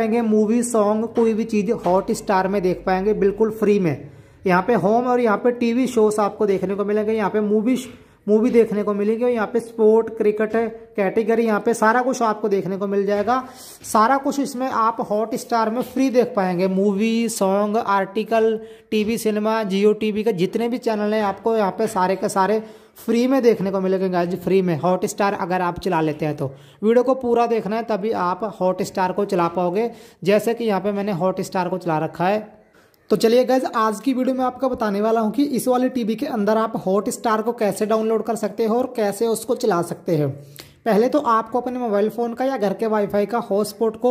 पाएंगे movie song कोई भी चीज़ हॉट स्टार में देख पाएंगे बिल्कुल फ्री में यहाँ पे होम और यहाँ पे टीवी शोस आपको देखने को मिलेंगे यहाँ पे मूवी मूवी देखने को मिलेगी और यहाँ पे स्पोर्ट क्रिकेट कैटेगरी यहाँ पे सारा कुछ आपको देखने को मिल जाएगा सारा कुछ इसमें आप हॉट स्टार में फ्री देख पाएंगे movie song article TV cinema Jio TV के जितने भी चैनल हैं आपको यहाँ पे सारे के सारे फ्री में देखने को मिलेगा गाइज फ्री में हॉट स्टार अगर आप चला लेते हैं तो वीडियो को पूरा देखना है तभी आप हॉट स्टार को चला पाओगे जैसे कि यहाँ पे मैंने हॉट स्टार को चला रखा है तो चलिए गैज आज की वीडियो में आपको बताने वाला हूँ कि इस वाले टीवी के अंदर आप हॉट स्टार को कैसे डाउनलोड कर सकते हो और कैसे उसको चला सकते हो पहले तो आपको अपने मोबाइल फ़ोन का या घर के वाईफाई का हॉटस्पॉट को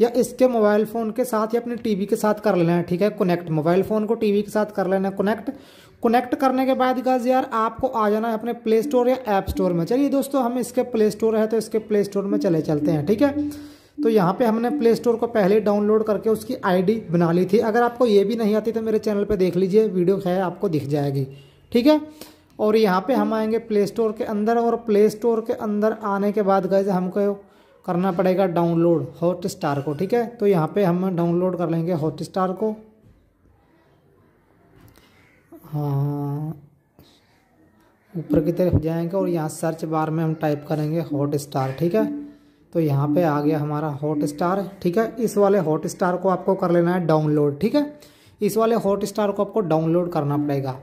या इसके मोबाइल फ़ोन के साथ या अपने टीवी के साथ कर लेना है ठीक है कनेक्ट मोबाइल फ़ोन को टीवी के साथ कर लेना है कनेक्ट कनेक्ट करने के बाद गाज यार आपको आ जाना है अपने प्ले स्टोर या ऐप स्टोर में चलिए दोस्तों हम इसके प्ले स्टोर है तो इसके प्ले स्टोर में चले चलते हैं ठीक है तो यहाँ पे हमने प्ले स्टोर को पहले डाउनलोड करके उसकी आईडी बना ली थी अगर आपको ये भी नहीं आती तो मेरे चैनल पे देख लीजिए वीडियो है आपको दिख जाएगी ठीक है और यहाँ पे हम आएंगे प्ले स्टोर के अंदर और प्ले स्टोर के अंदर आने के बाद गए हमको करना पड़ेगा डाउनलोड हॉट स्टार को ठीक है तो यहाँ पे हम डाउनलोड कर लेंगे हॉट स्टार को हाँ ऊपर की तरफ जाएंगे और यहाँ सर्च बार में हम टाइप करेंगे हॉट स्टार ठीक है तो यहाँ पे आ गया हमारा हॉट स्टार ठीक है इस वाले हॉट स्टार को आपको कर लेना है डाउनलोड ठीक है इस वाले हॉट स्टार को आपको डाउनलोड करना पड़ेगा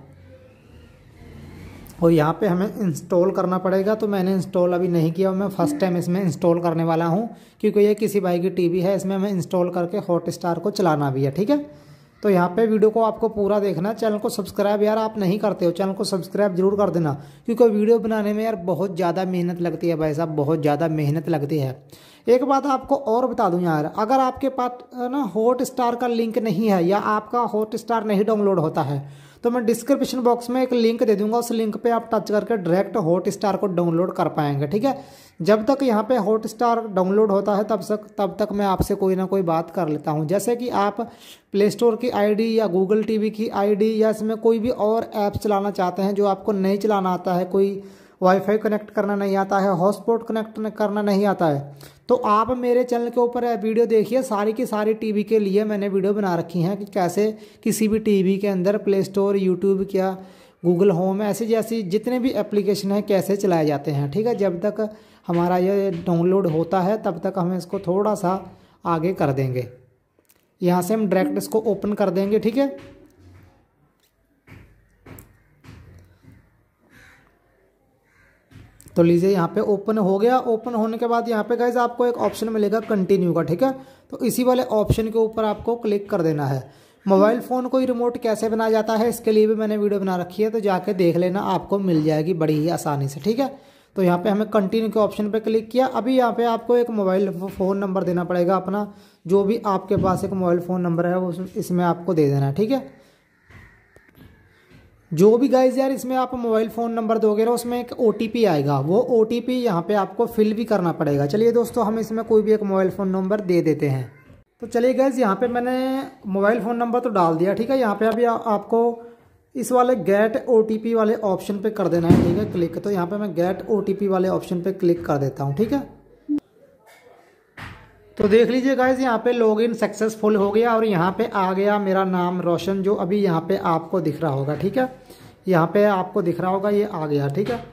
और यहाँ पे हमें इंस्टॉल करना पड़ेगा तो मैंने इंस्टॉल अभी नहीं किया और मैं फर्स्ट टाइम इसमें इंस्टॉल करने वाला हूँ क्योंकि ये किसी भाई की टीवी है इसमें हमें इंस्टॉल करके हॉट स्टार को चलाना भी है ठीक है तो यहाँ पे वीडियो को आपको पूरा देखना चैनल को सब्सक्राइब यार आप नहीं करते हो चैनल को सब्सक्राइब जरूर कर देना क्योंकि वीडियो बनाने में यार बहुत ज़्यादा मेहनत लगती है भाई साहब बहुत ज़्यादा मेहनत लगती है एक बात आपको और बता दूं यार अगर आपके पास ना हॉट स्टार का लिंक नहीं है या आपका हॉट स्टार नहीं डाउनलोड होता है तो मैं डिस्क्रिप्शन बॉक्स में एक लिंक दे दूंगा उस लिंक पे आप टच करके डायरेक्ट हॉट स्टार को डाउनलोड कर पाएंगे ठीक है जब तक यहाँ पे हॉट स्टार डाउनलोड होता है तब तक तब तक मैं आपसे कोई ना कोई बात कर लेता हूँ जैसे कि आप प्ले स्टोर की आईडी या गूगल टीवी की आईडी या इसमें कोई भी और ऐप चलाना चाहते हैं जो आपको नहीं चलाना आता है कोई वाईफाई कनेक्ट करना नहीं आता है हॉटस्पॉट कनेक्ट करना नहीं आता है तो आप मेरे चैनल के ऊपर वीडियो देखिए सारी की सारी टीवी के लिए मैंने वीडियो बना रखी हैं कि कैसे किसी भी टीवी के अंदर प्ले स्टोर यूट्यूब क्या गूगल होम ऐसी जैसी जितने भी एप्लीकेशन हैं कैसे चलाए जाते हैं ठीक है जब तक हमारा ये डाउनलोड होता है तब तक हम इसको थोड़ा सा आगे कर देंगे यहाँ से हम डायरेक्ट इसको ओपन कर देंगे ठीक है तो लीजिए यहाँ पे ओपन हो गया ओपन होने के बाद यहाँ पे गाइज आपको एक ऑप्शन मिलेगा कंटिन्यू का ठीक है तो इसी वाले ऑप्शन के ऊपर आपको क्लिक कर देना है मोबाइल फ़ोन को ही रिमोट कैसे बनाया जाता है इसके लिए भी मैंने वीडियो बना रखी है तो जाके देख लेना आपको मिल जाएगी बड़ी ही आसानी से ठीक है तो यहाँ पे हमें कंटिन्यू के ऑप्शन पे क्लिक किया अभी यहाँ पे आपको एक मोबाइल फ़ोन नंबर देना पड़ेगा अपना जो भी आपके पास एक मोबाइल फ़ोन नंबर है वो इसमें आपको दे देना है ठीक है जो भी गाइज यार इसमें आप मोबाइल फ़ोन नंबर दोगे ना उसमें एक ओ आएगा वो ओ टी पी यहाँ पर आपको फिल भी करना पड़ेगा चलिए दोस्तों हम इसमें कोई भी एक मोबाइल फ़ोन नंबर दे देते हैं तो चलिए गैज यहाँ पे मैंने मोबाइल फ़ोन नंबर तो डाल दिया ठीक है यहाँ पे अभी आपको इस वाले गेट ओ वाले ऑप्शन पर कर देना है ठीक है क्लिक तो यहाँ पर मैं गेट ओ वाले ऑप्शन पर क्लिक कर देता हूँ ठीक है तो देख लीजिए गाइज यहाँ पे लॉगिन सक्सेसफुल हो गया और यहाँ पे आ गया मेरा नाम रोशन जो अभी यहाँ पे आपको दिख रहा होगा ठीक है यहाँ पे आपको दिख रहा होगा ये आ गया ठीक है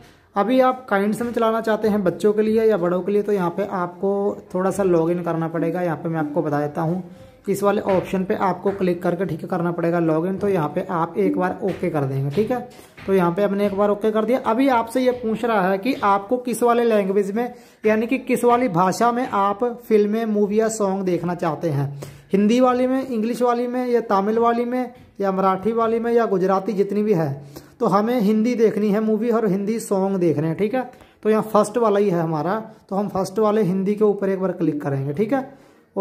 अभी आप काइंड में चलाना चाहते हैं बच्चों के लिए या बड़ों के लिए तो यहाँ पे आपको थोड़ा सा लॉगिन करना पड़ेगा यहाँ पे मैं आपको बता देता हूँ इस वाले ऑप्शन पे आपको क्लिक करके ठीक करना पड़ेगा लॉगिन तो यहाँ पे आप एक बार ओके कर देंगे ठीक है तो यहाँ पे हमने एक बार ओके कर दिया अभी आपसे ये पूछ रहा है कि आपको किस वाले लैंग्वेज में यानी कि किस वाली भाषा में आप फिल्में मूवी या सॉन्ग देखना चाहते हैं हिंदी वाली में इंग्लिश वाली में या तमिल वाली में या मराठी वाली में या गुजराती जितनी भी है तो हमें हिंदी देखनी है मूवी और हिंदी सॉन्ग देख रहे हैं ठीक है तो यहाँ फर्स्ट वाला ही है हमारा तो हम फर्स्ट वाले हिंदी के ऊपर एक बार क्लिक करेंगे ठीक है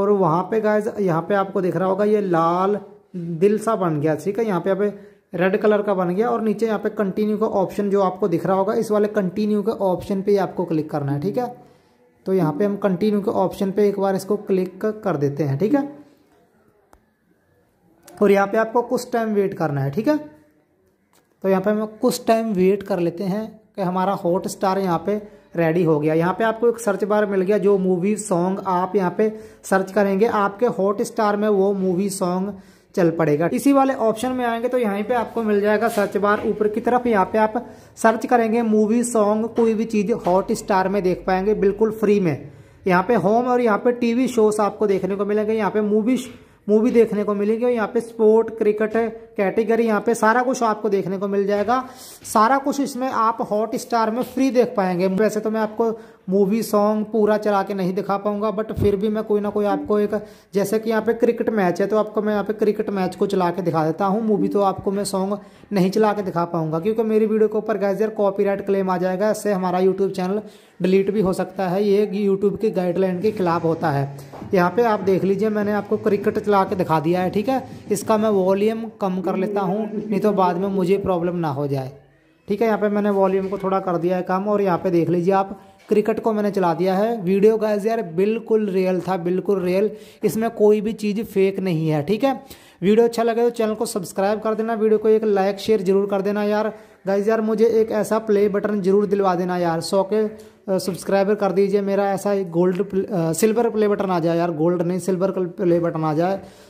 और वहाँ पे गाइज यहाँ पे आपको दिख रहा होगा ये लाल दिल सा बन गया ठीक है यहाँ पे आप रेड कलर का बन गया और नीचे यहाँ पे कंटिन्यू का ऑप्शन जो आपको दिख रहा होगा इस वाले कंटिन्यू के ऑप्शन पर आपको क्लिक करना है ठीक है तो यहाँ पर हम कंटिन्यू के ऑप्शन पर एक बार इसको क्लिक कर देते हैं ठीक है और यहाँ पे आपको कुछ टाइम वेट करना है ठीक है तो यहाँ पे हम कुछ टाइम वेट कर लेते हैं कि हमारा हॉट स्टार यहाँ पे रेडी हो गया यहाँ पे आपको एक सर्च बार मिल गया जो मूवी सॉन्ग आप यहाँ पे सर्च करेंगे आपके हॉट स्टार में वो मूवी सॉन्ग चल पड़ेगा इसी वाले ऑप्शन में आएंगे तो यहाँ पे आपको मिल जाएगा सर्च बार ऊपर की तरफ यहाँ पे आप सर्च करेंगे मूवी सॉन्ग कोई भी चीज़ हॉट स्टार में देख पाएंगे बिल्कुल फ्री में यहाँ पे होम और यहाँ पे टीवी शोज आपको देखने को मिलेंगे यहाँ पे मूवी मूवी देखने को मिलेगी और यहाँ पे स्पोर्ट क्रिकेट कैटेगरी यहाँ पे सारा कुछ आपको देखने को मिल जाएगा सारा कुछ इसमें आप हॉट स्टार में फ्री देख पाएंगे वैसे तो मैं आपको मूवी सॉन्ग पूरा चला के नहीं दिखा पाऊंगा बट फिर भी मैं कोई ना कोई आपको एक जैसे कि यहाँ पे क्रिकेट मैच है तो आपको मैं यहाँ पे क्रिकेट मैच को चला के दिखा देता हूँ मूवी तो आपको मैं सॉन्ग नहीं चला के दिखा पाऊंगा क्योंकि मेरी वीडियो के ऊपर गैस यार कॉपीराइट क्लेम आ जाएगा इससे हमारा यूट्यूब चैनल डिलीट भी हो सकता है ये यूट्यूब की गाइडलाइन के खिलाफ होता है यहाँ पे आप देख लीजिए मैंने आपको क्रिकेट चला के दिखा दिया है ठीक है इसका मैं वॉल्यूम कम कर लेता हूँ नहीं तो बाद में मुझे प्रॉब्लम ना हो जाए ठीक है यहाँ पे मैंने वॉल्यूम को थोड़ा कर दिया है कम और यहाँ पे देख लीजिए आप क्रिकेट को मैंने चला दिया है वीडियो गाइज यार बिल्कुल रियल था बिल्कुल रियल इसमें कोई भी चीज़ फेक नहीं है ठीक है वीडियो अच्छा लगे तो चैनल को सब्सक्राइब कर देना वीडियो को एक लाइक शेयर जरूर कर देना यार गाइज यार मुझे एक ऐसा प्ले बटन जरूर दिलवा देना यार सौ के सब्सक्राइबर कर दीजिए मेरा ऐसा एक गोल्ड सिल्वर प्ले बटन आ जाए यार गोल्ड नहीं सिल्वर प्ले बटन आ जाए